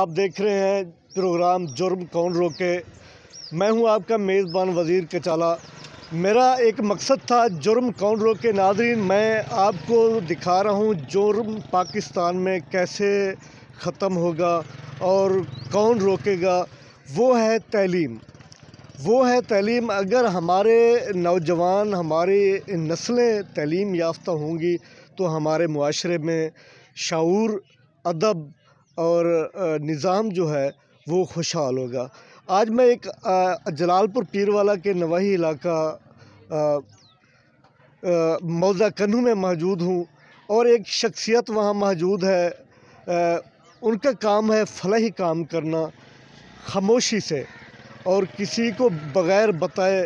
आप देख रहे हैं प्रोग्राम जुर्म कौन रोके मैं हूं आपका मेज़बान वज़ीर कचाला मेरा एक मकसद था जुर्म कौन रोके नादरीन मैं आपको दिखा रहा हूं जुर्म पाकिस्तान में कैसे ख़त्म होगा और कौन रोकेगा वो है तैलीम वो है तैलीम अगर हमारे नौजवान हमारी नस्लें तलीम याफ्ता होंगी तो हमारे माशरे में शूर अदब और निज़ाम जो है वो खुशहाल होगा आज मैं एक जलालपुर पीरवाला के नवाही इलाका मौजा कन्हू में मौजूद हूँ और एक शख्सियत वहाँ मौजूद है आ, उनका काम है फलाह काम करना खामोशी से और किसी को बग़ैर बताए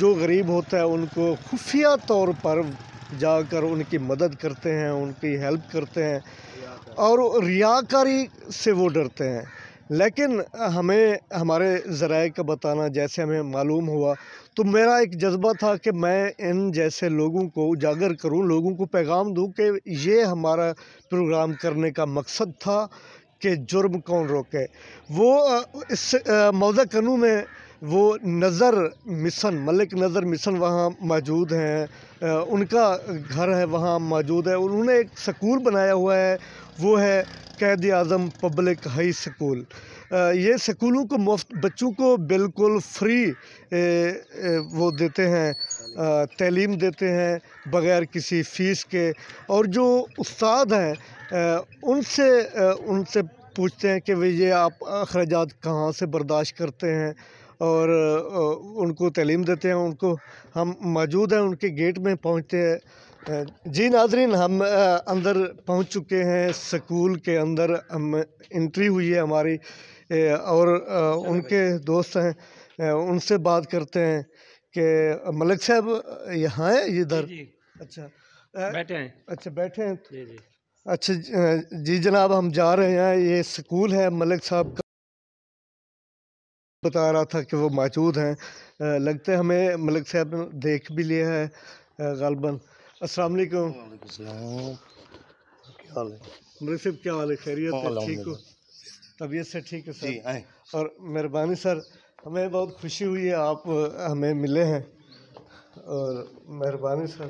जो गरीब होता है उनको खुफिया तौर पर जाकर उनकी मदद करते हैं उनकी हेल्प करते हैं और रियाकारी से वो डरते हैं लेकिन हमें हमारे ज़राए का बताना जैसे हमें मालूम हुआ तो मेरा एक जज्बा था कि मैं इन जैसे लोगों को उजागर करूं लोगों को पैगाम दूं कि ये हमारा प्रोग्राम करने का मकसद था कि जुर्म कौन रोके वो इस मौजा कनू में वो नज़र मिसन मलिक नज़र मिसन वहाँ मौजूद हैं उनका घर है वहाँ मौजूद है उन्होंने एक स्कूल बनाया हुआ है वो है कैद आज़म पब्लिक हाई स्कूल ये स्कूलों को मुफ्त बच्चों को बिल्कुल फ्री ए, ए, वो देते हैं तलीम देते हैं बग़ैर किसी फ़ीस के और जो उस्ताद हैं उनसे उनसे पूछते हैं कि भाई ये आप अखराज कहाँ से बर्दाश्त करते हैं और उनको तलीम देते हैं उनको हम मौजूद हैं उनके गेट में पहुँचते हैं जी नाजरीन हम अंदर पहुंच चुके हैं स्कूल के अंदर हम इंट्री हुई है हमारी और उनके दोस्त हैं उनसे बात करते हैं कि मलिक साहब यहाँ हैं इधर अच्छा बैठे हैं अच्छा बैठे हैं अच्छा जी जनाब हम जा रहे हैं ये स्कूल है मलिक साहब का बता रहा था कि वो मौजूद हैं लगते हमें मलिक साहब ने देख भी लिया है गलबन अस्सलाम वालेकुम क्या हाल है क्या हाल है खैरियत ठीक हो तबीयत से ठीक है सर और मेहरबानी सर हमें बहुत खुशी हुई है आप हमें मिले हैं और मेहरबानी सर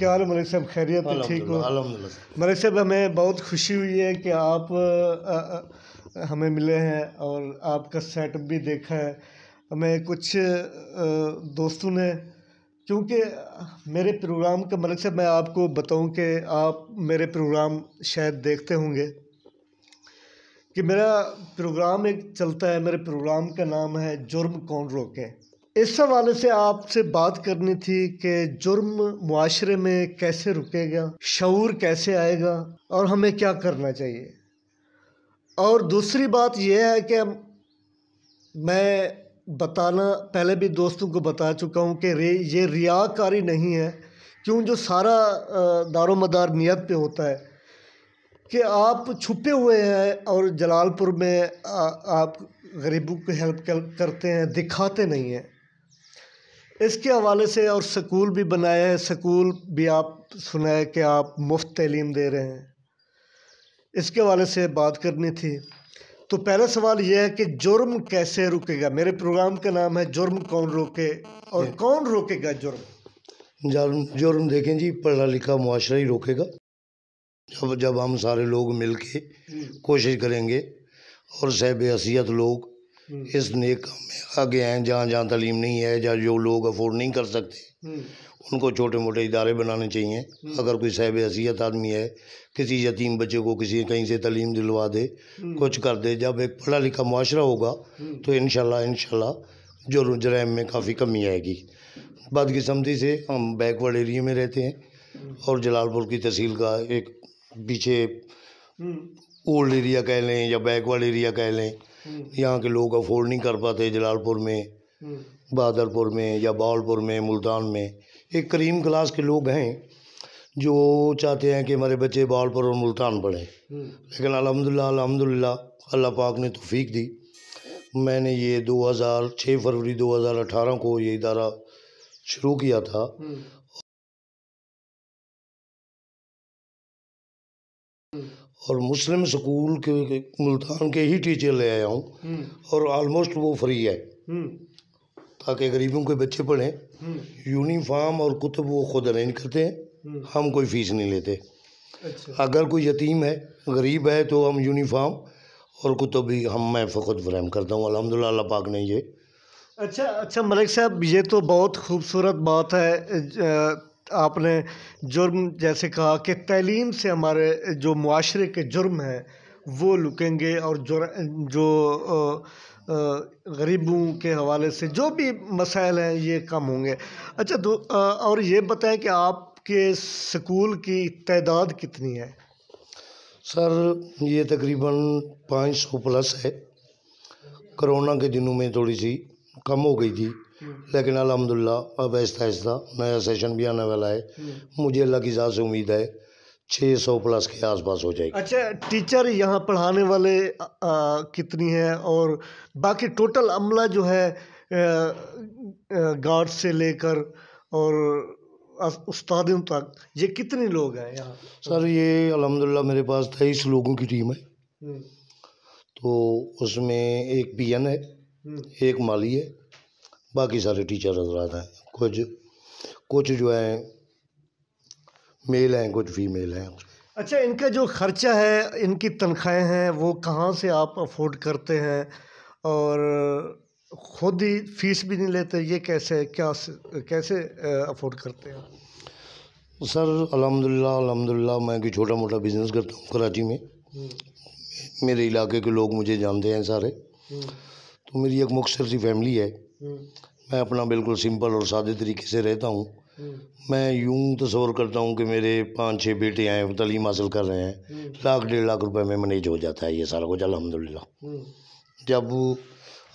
क्या हाल है मलिक साहब खैरियत ठीक हो मलिक साहब हमें बहुत खुशी हुई है कि आप आ, आ, हमें मिले हैं और आपका सेटअप भी देखा है हमें कुछ आ, दोस्तों ने क्योंकि मेरे प्रोग्राम के मतलब से मैं आपको बताऊं कि आप मेरे प्रोग्राम शायद देखते होंगे कि मेरा प्रोग्राम एक चलता है मेरे प्रोग्राम का नाम है जुर्म कौन रोके इस हवाले से आपसे बात करनी थी कि जुर्म माशरे में कैसे रुकेगा शूर कैसे आएगा और हमें क्या करना चाहिए और दूसरी बात यह है कि मैं बताना पहले भी दोस्तों को बता चुका हूँ कि रे ये रियाकारी नहीं है क्यों जो सारा दारो मदार नीयत पर होता है कि आप छुपे हुए हैं और जलालपुर में आ, आप गरीबों की हेल्प करते हैं दिखाते नहीं हैं इसके हवाले से और स्कूल भी बनाया है स्कूल भी आप सुना है कि आप मुफ्त तलीम दे रहे हैं इसके हवाले से बात करनी थी तो पहला सवाल यह है कि जुर्म कैसे रुकेगा मेरे प्रोग्राम का नाम है जुर्म कौन रोके और कौन रोकेगा जुर्म जुर्म जुर्म देखें जी पढ़ा लिखा मुआशरा ही रोकेगा जब जब हम सारे लोग मिल के कोशिश करेंगे और सहब हसीत लोग हम्म। इस नेक काम में आगे हैं जहाँ जहाँ तलीम नहीं है जहाँ जो लोग अफोर्ड नहीं कर सकते हम्म। उनको छोटे मोटे इदारे बनाने चाहिए हम्म। अगर कोई सहब हसीत आदमी है किसी यतीम बच्चे को किसी कहीं से तलीम दिलवा दे हम्म। कुछ कर दे जब एक पढ़ा लिखा माशरा होगा हम्म। तो इन शाला जुर्म जराम में काफ़ी कमी आएगी बदकिस्मती से हम बैकवर्ड एरिए में रहते हैं हम्म। और जलालपुर की तहसील का एक पीछे ओल्ड एरिया कह लें या बैकवर्ड एरिया कह लें यहाँ के लोग अफोर्ड नहीं कर पाते जलालपुर में बहादुरपुर में या बावलपुर में मुल्तान में एक करीम क्लास के लोग हैं जो चाहते हैं कि हमारे बच्चे बालपुर और मुल्तान पढ़ें हम्म। लेकिन अलहमदिल्ला अलहमदिल्ला अल्लाह पाक ने तोफ़ी दी मैंने ये 2006 फरवरी 2018 को ये इदारा शुरू किया था हम्म। हम्म। और मुस्लिम स्कूल के मुल्तान के ही टीचर ले आया हूँ और ऑलमोस्ट वो फ्री है ताकि गरीबों के बच्चे पढ़ें यूनिफाम और कुतुब वो खुद अरेंज करते हैं हम्म। हम कोई फीस नहीं लेते अच्छा। अगर कोई यतीम है गरीब है तो हम यूनिफॉर्म और कुतुब तो भी हम मैं फ़खुद फ्रहम करता हूँ अलहमदिल्ला पाक ने ये अच्छा अच्छा मलिक साहब ये तो बहुत खूबसूरत बात है आपने जुर्म जैसे कहा कि तलीम से हमारे जो माशरे के जुर्म हैं वो लुकेंगे और जो जो गरीबों के हवाले से जो भी मसाइल हैं ये कम होंगे अच्छा दो तो, और ये बताएं कि आप आपके स्कूल की तादाद कितनी है सर ये तकरीबन पाँच सौ प्लस है कोरोना के दिनों में थोड़ी सी कम हो गई थी लेकिन अलहमदिल्ला अब ऐसा ऐसा नया सेशन भी आने वाला है मुझे अल्लाह की से उम्मीद है छः सौ प्लस के आसपास हो जाएगी अच्छा टीचर यहाँ पढ़ाने वाले आ, आ, कितनी है और बाकी टोटल अमला जो है गार्ड से लेकर और उस्तादियों तक ये कितने लोग हैं यहाँ सर ये अलहमदिल्ला मेरे पास तेईस लोगों की टीम है हम्म। तो उसमें एक पी है हम्म। एक माली है बाकी सारे टीचर हजरात हैं कुछ कुछ जो है मेल हैं कुछ फीमेल हैं अच्छा इनका जो ख़र्चा है इनकी तनख्वाहें हैं वो कहाँ से आप अफोर्ड करते हैं और खुद ही फीस भी नहीं लेते ये कैसे क्या कैसे अफोर्ड करते हैं सर अलहमदिल्ला अलहमदिल्ला मैं कि छोटा मोटा बिजनेस करता हूँ कराची में हम्म। मेरे इलाके के लोग मुझे जानते हैं सारे हम्म। तो मेरी एक मुख्तर सी फैमिली है हम्म। मैं अपना बिल्कुल सिंपल और सादे तरीके से रहता हूँ मैं यूं तस्वर करता हूँ कि मेरे पाँच छः बेटे हैं तलीम हासिल कर रहे हैं लाख डेढ़ लाख रुपए में मैनेज हो जाता है ये सारा कुछ अलहमदिल्ला जब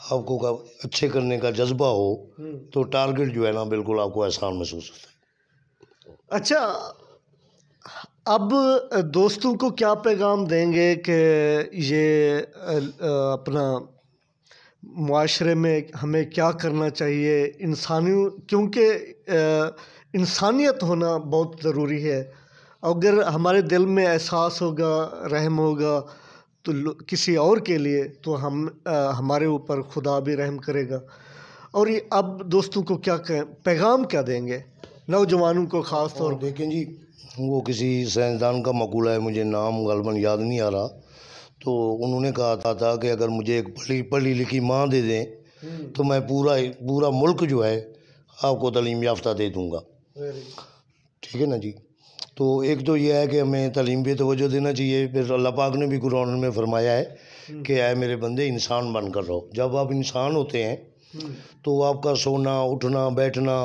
आपको का अच्छे करने का जज्बा हो हम्म। तो टारगेट जो है ना बिल्कुल आपको आसान महसूस होता है अच्छा अब दोस्तों को क्या पैगाम देंगे कि ये अपना माशरे में हमें क्या करना चाहिए इंसानी क्योंकि इंसानियत होना बहुत ज़रूरी है अगर हमारे दिल में एहसास होगा रहम होगा तो किसी और के लिए तो हम आ, हमारे ऊपर खुदा भी रहम करेगा और ये अब दोस्तों को क्या कहें पैगाम क्या देंगे नौजवानों को ख़ास तौर देखें जी वो किसी साइंसदान का मकूला है मुझे नाम गलबन याद नहीं आ रहा तो उन्होंने कहा था, था कि अगर मुझे एक पढ़ी पढ़ी लिखी माँ दे दें हम्म। तो मैं पूरा पूरा मुल्क जो है आपको तलीम याफ्ता दे दूँगा ठीक है ना जी तो एक तो यह है कि हमें तलीम पर तोज्जो देना चाहिए फिर अल्लाह पाक ने भी कुरान में फरमाया है कि आए मेरे बंदे इंसान बन कर रहो जब आप इंसान होते हैं तो आपका सोना उठना बैठना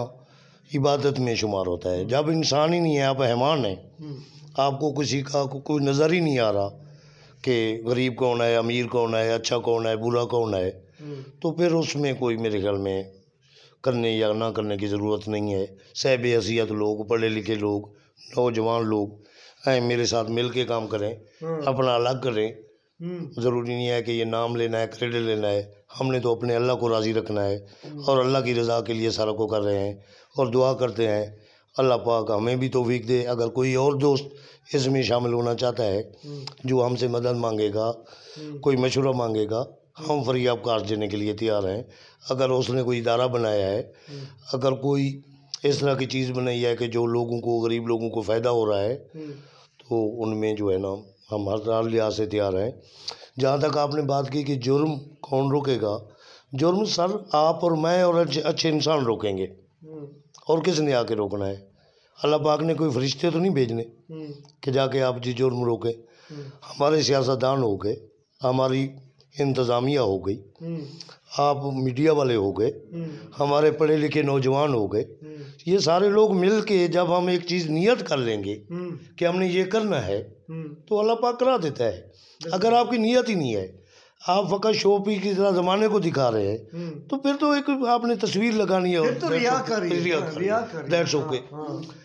इबादत में शुमार होता है जब इंसान ही नहीं है आप हैमान हैं आपको किसी का को, कोई नज़र ही नहीं आ रहा कि गरीब कौन है अमीर कौन है अच्छा कौन है बुरा कौन है तो फिर उसमें कोई मेरे ख्याल में करने या ना करने की ज़रूरत नहीं है सहब हसीत लोग पढ़े लिखे लोग नौजवान लोग आए मेरे साथ मिल के काम करें हाँ। अपना अलग करें हम्म। ज़रूरी नहीं है कि ये नाम लेना है क्रेडिट लेना है हमने तो अपने अल्लाह को राज़ी रखना है हम्म। और अल्लाह की रज़ा के लिए सारा को कर रहे हैं और दुआ करते हैं अल्लाह पाक हमें भी तोफीक दे अगर कोई और दोस्त इसमें शामिल होना चाहता है हम्म। जो हमसे मदद मांगेगा कोई मशूरा मांगेगा हम फ्री ऑफ कास्ट देने के लिए तैयार हैं अगर उसने कोई इदारा बनाया है अगर कोई इस तरह की चीज़ बनाई है कि जो लोगों को गरीब लोगों को फ़ायदा हो रहा है हम्म। तो उनमें जो है ना हम हर हर लिहाज से तैयार हैं जहाँ तक आपने बात की कि जुर्म कौन रोकेगा जुर्म सर आप और मैं और अच्छे अच्छे इंसान रोकेंगे हम्म। और किसने आके रोकना है अल्लाह पाक ने कोई फरिश्ते तो नहीं भेजने हम्म। कि जाके आप जी जुर्म रोके हमारे सियासतदान हो गए हमारी इंतज़ामिया हो गई आप मीडिया वाले हो गए हमारे पढ़े लिखे नौजवान हो गए ये सारे लोग मिल के जब हम एक चीज़ नियत कर लेंगे हम्म। कि हमने ये करना है हम्म। तो अल्लाह पाक करा देता है अगर आपकी नियत ही नहीं है आप फकत शोपी की तरह जमाने को दिखा रहे हैं हम्म। तो फिर तो एक आपने तस्वीर लगानी है तो रिया कर रिया कर दैट्स ओके